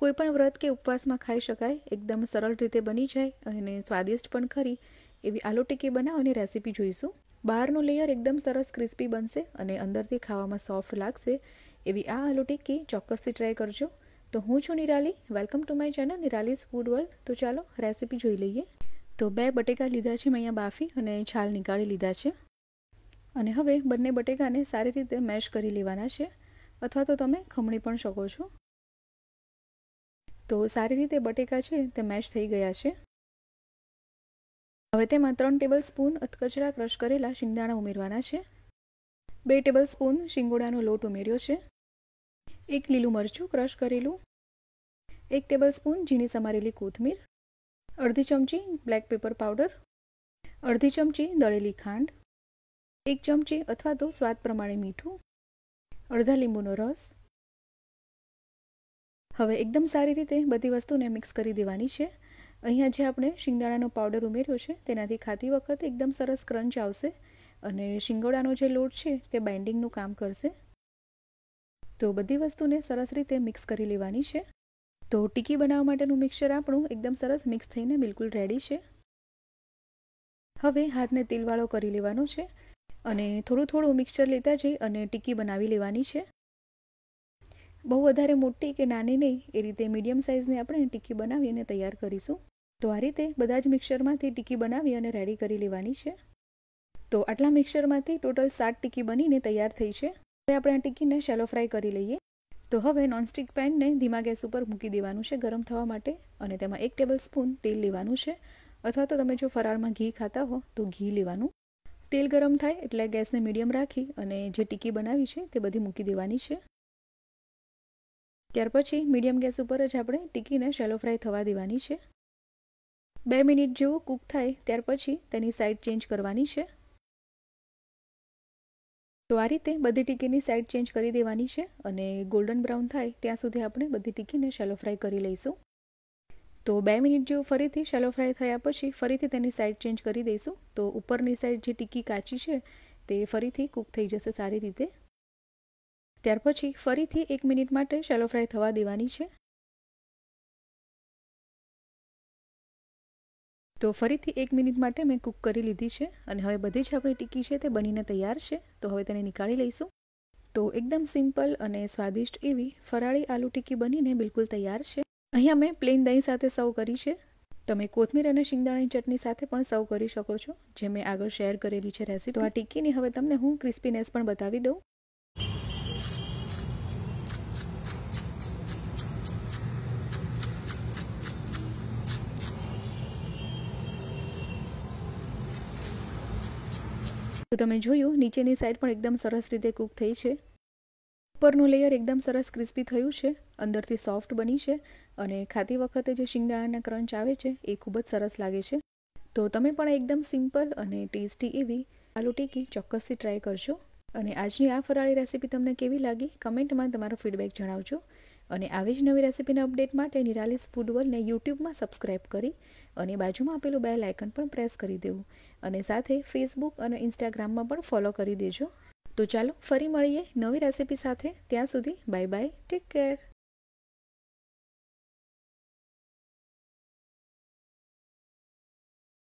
કોઈપણ વ્રત કે ઉપવાસમાં ખાઈ શકાય એકદમ સરળ રીતે બની જાય અને સ્વાદિષ્ટ પણ ખરી એવી આલુ ટિક્કી બનાવવાની રેસીપી જોઈશું બહારનું લેયર એકદમ સરસ ક્રિસ્પી બનશે અને અંદરથી ખાવામાં સોફ્ટ લાગશે એવી આ આલુ ટિક્કી ચોક્કસથી ટ્રાય કરજો તો હું છું Nirali welcome to my channel Nirali's food world તો ચાલો રેસીપી જોઈ લઈએ તો બે બટેકા લીધા છે મેં અહીંયા બાફી અને છાલ નીકાળી લીધા છે અને હવે બંને બટેકાને સારી રીતે મેશ કરી લેવાના છે અથવા તો તમે ખમણી પણ શકો છો તો સારી રીતે બટેકા છે તે મેશ થઈ ગયા છે હવે તેમાં ત્રણ ટેબલ સ્પૂન અથકચરા ક્રશ કરેલા શિંગદાણા ઉમેરવાના છે બે ટેબલ સ્પૂન શિંગોડાનો લોટ ઉમેર્યો છે એક લીલું મરચું ક્રશ કરેલું એક ટેબલ સ્પૂન ઝીણી સમારેલી કોથમીર અડધી ચમચી બ્લેક પેપર પાવડર અડધી ચમચી દળેલી ખાંડ એક ચમચી અથવા તો સ્વાદ પ્રમાણે મીઠું અડધા લીંબુનો રસ હવે એકદમ સારી રીતે બધી વસ્તુને મિક્સ કરી દેવાની છે અહીંયા જે આપણે શિંગદાણાનો પાવડર ઉમેર્યો છે તેનાથી ખાતી વખતે એકદમ સરસ ક્રંચ આવશે અને શિંગોડાનો જે લોટ છે તે બાઇન્ડિંગનું કામ કરશે તો બધી વસ્તુને સરસ રીતે મિક્સ કરી લેવાની છે તો ટીકી બનાવવા માટેનું મિક્સર આપણું એકદમ સરસ મિક્સ થઈને બિલકુલ રેડી છે હવે હાથને તેલવાળો કરી લેવાનો છે અને થોડું થોડું મિક્સર લેતા જઈ અને ટીકી બનાવી લેવાની છે બહુ વધારે મોટી કે નાની નહીં એ રીતે મીડિયમ સાઇઝની આપણે ટીકી બનાવી અને તૈયાર કરીશું તો આ રીતે બધા જ મિક્સરમાંથી ટીકી બનાવી અને રેડી કરી લેવાની છે તો આટલા મિક્સરમાંથી ટોટલ સાત ટીકી બનીને તૈયાર થઈ છે હવે આપણે આ ટીકીને શેલો ફ્રાય કરી લઈએ તો હવે નોનસ્ટિક પેનને ધીમા ગેસ ઉપર મૂકી દેવાનું છે ગરમ થવા માટે અને તેમાં એક ટેબલ સ્પૂન તેલ લેવાનું છે અથવા તો તમે જો ફરાળમાં ઘી ખાતા હો તો ઘી લેવાનું તેલ ગરમ થાય એટલે ગેસને મીડિયમ રાખી અને જે ટીકી બનાવી છે તે બધી મૂકી દેવાની છે ત્યાર પછી મીડિયમ ગેસ ઉપર જ આપણે ટીકીને શેલો ફ્રાય થવા દેવાની છે બે મિનિટ જેવું કૂક થાય ત્યાર પછી તેની સાઈડ ચેન્જ કરવાની છે તો આ રીતે બધી ટીકીની સાઈડ ચેન્જ કરી દેવાની છે અને ગોલ્ડન બ્રાઉન થાય ત્યાં સુધી આપણે બધી ટીકીને શેલો ફ્રાય કરી લઈશું તો બે મિનિટ જેવું ફરીથી શેલો ફ્રાય થયા પછી ફરીથી તેની સાઇડ ચેન્જ કરી દઈશું તો ઉપરની સાઈડ જે ટીકી કાચી છે તે ફરીથી કૂક થઈ જશે સારી રીતે ત્યાર પછી ફરીથી એક મિનિટ માટે શેલો ફ્રાય થવા દેવાની છે તો ફરીથી એક મિનિટ માટે મેં કૂક કરી લીધી છે અને હવે બધી જ આપણી ટીકી છે તે બનીને તૈયાર છે તો હવે તેને નીકાળી લઈશું તો એકદમ સિમ્પલ અને સ્વાદિષ્ટ એવી ફરાળી આલુ ટીકી બનીને બિલકુલ તૈયાર છે અહીંયા મેં પ્લેન દહીં સાથે સર્વ કરી છે તમે કોથમીર અને શિંગદાણાની ચટણી સાથે પણ સર્વ કરી શકો છો જે મેં આગળ શેર કરેલી છે રેસીપી તો આ ટીકીની હવે તમને હું ક્રિસ્પીનેસ પણ બતાવી દઉં તો તમે જોયું નીચેની સાઈડ પણ એકદમ સરસ રીતે કૂક થઈ છે ઉપરનું લેયર એકદમ સરસ ક્રિસ્પી થયું છે અંદરથી સોફ્ટ બની છે અને ખાતી વખતે જે શિંગદાણાના ક્રંચ આવે છે એ ખૂબ જ સરસ લાગે છે તો તમે પણ એકદમ સિમ્પલ અને ટેસ્ટી એવી આલુ ટીકી ચોક્કસથી ટ્રાય કરજો અને આજની આ ફરાળી રેસીપી તમને કેવી લાગી કમેન્ટમાં તમારો ફીડબેક જણાવજો અને આવી જ નવી રેસિપીના અપડેટ માટે નિરાલિસ ફૂડ વર્લ્ડને યુટ્યુબમાં સબસ્ક્રાઇબ કરી અને બાજુમાં આપેલું બેલ આઇકન પણ પ્રેસ કરી દેવું અને સાથે ફેસબુક અને ઇન્સ્ટાગ્રામમાં પણ ફોલો કરી દેજો તો ચાલો ફરી મળીએ નવી રેસિપી સાથે ત્યાં સુધી બાય બાય ટેક કેર